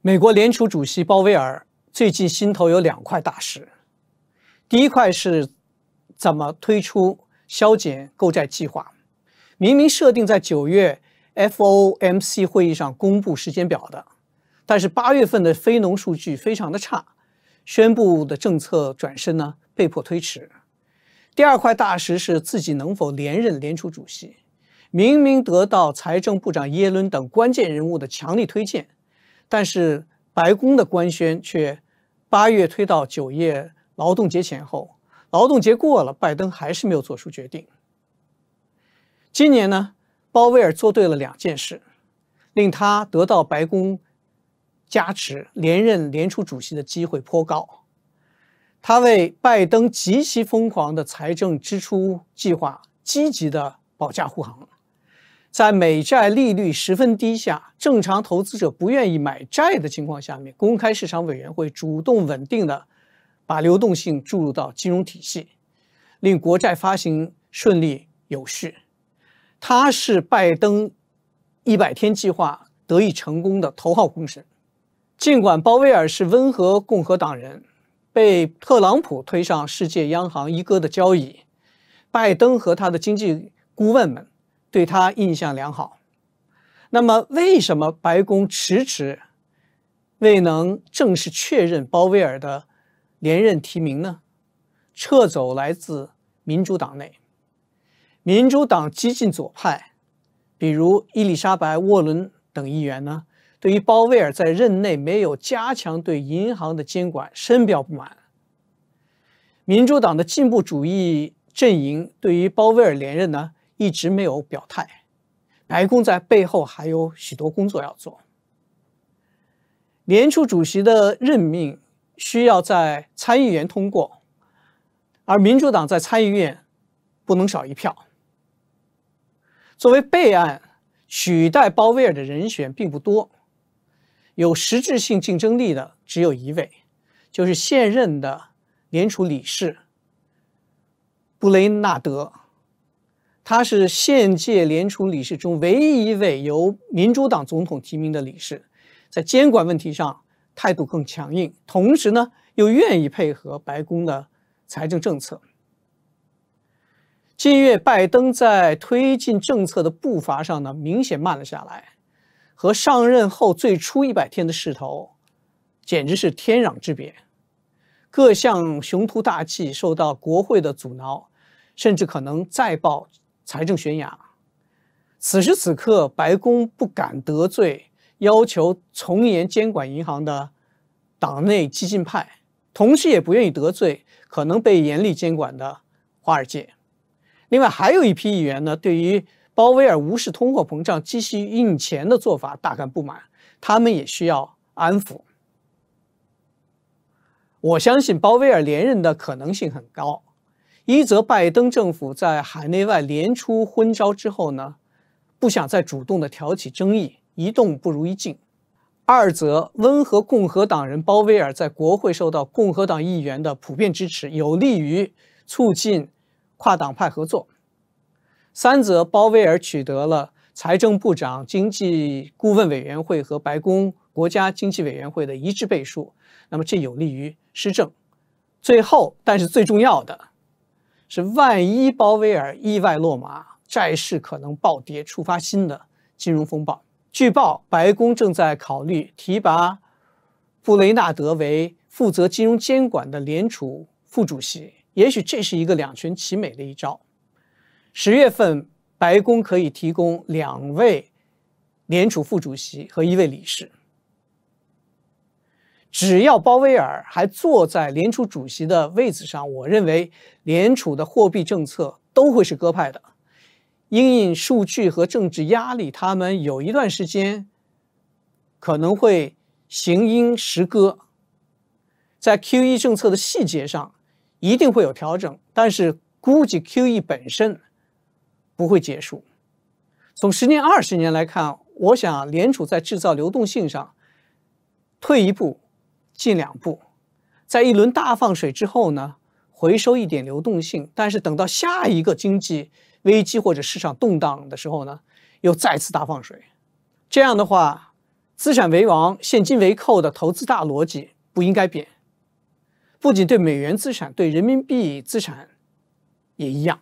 美国联储主席鲍威尔最近心头有两块大石：第一块是怎么推出削减购债计划，明明设定在九月 FOMC 会议上公布时间表的，但是八月份的非农数据非常的差，宣布的政策转身呢被迫推迟；第二块大石是自己能否连任联储主席，明明得到财政部长耶伦等关键人物的强力推荐。但是白宫的官宣却八月推到九月劳动节前后，劳动节过了，拜登还是没有做出决定。今年呢，鲍威尔做对了两件事，令他得到白宫加持，连任联储主席的机会颇高。他为拜登极其疯狂的财政支出计划积极的保驾护航。在美债利率十分低下、正常投资者不愿意买债的情况下面，公开市场委员会主动稳定的把流动性注入到金融体系，令国债发行顺利有序。他是拜登一百天计划得以成功的头号功臣。尽管鲍威尔是温和共和党人，被特朗普推上世界央行一哥的交椅，拜登和他的经济顾问们。对他印象良好，那么为什么白宫迟迟未能正式确认鲍威尔的连任提名呢？撤走来自民主党内，民主党激进左派，比如伊丽莎白·沃伦等议员呢，对于鲍威尔在任内没有加强对银行的监管深表不满。民主党的进步主义阵营对于鲍威尔连任呢？一直没有表态，白宫在背后还有许多工作要做。联储主席的任命需要在参议员通过，而民主党在参议院不能少一票。作为备案取代鲍威尔的人选并不多，有实质性竞争力的只有一位，就是现任的联储理事布雷纳德。他是现届联储理事中唯一一位由民主党总统提名的理事，在监管问题上态度更强硬，同时呢又愿意配合白宫的财政政策。近月，拜登在推进政策的步伐上呢明显慢了下来，和上任后最初一百天的势头简直是天壤之别。各项雄图大计受到国会的阻挠，甚至可能再爆财政悬崖，此时此刻，白宫不敢得罪要求从严监管银行的党内激进派，同时也不愿意得罪可能被严厉监管的华尔街。另外，还有一批议员呢，对于鲍威尔无视通货膨胀、继续印钱的做法大感不满，他们也需要安抚。我相信鲍威尔连任的可能性很高。一则，拜登政府在海内外连出昏招之后呢，不想再主动的挑起争议，一动不如一静；二则，温和共和党人鲍威尔在国会受到共和党议员的普遍支持，有利于促进跨党派合作；三则，鲍威尔取得了财政部长、经济顾问委员会和白宫国家经济委员会的一致背书，那么这有利于施政。最后，但是最重要的。是万一鲍威尔意外落马，债市可能暴跌，触发新的金融风暴。据报，白宫正在考虑提拔布雷纳德为负责金融监管的联储副主席，也许这是一个两全其美的一招。十月份，白宫可以提供两位联储副主席和一位理事。只要鲍威尔还坐在联储主席的位子上，我认为联储的货币政策都会是鸽派的。因应数据和政治压力，他们有一段时间可能会行鹰识鸽。在 Q E 政策的细节上一定会有调整，但是估计 Q E 本身不会结束。从十年、二十年来看，我想联储在制造流动性上退一步。进两步，在一轮大放水之后呢，回收一点流动性，但是等到下一个经济危机或者市场动荡的时候呢，又再次大放水，这样的话，资产为王、现金为寇的投资大逻辑不应该变，不仅对美元资产，对人民币资产也一样。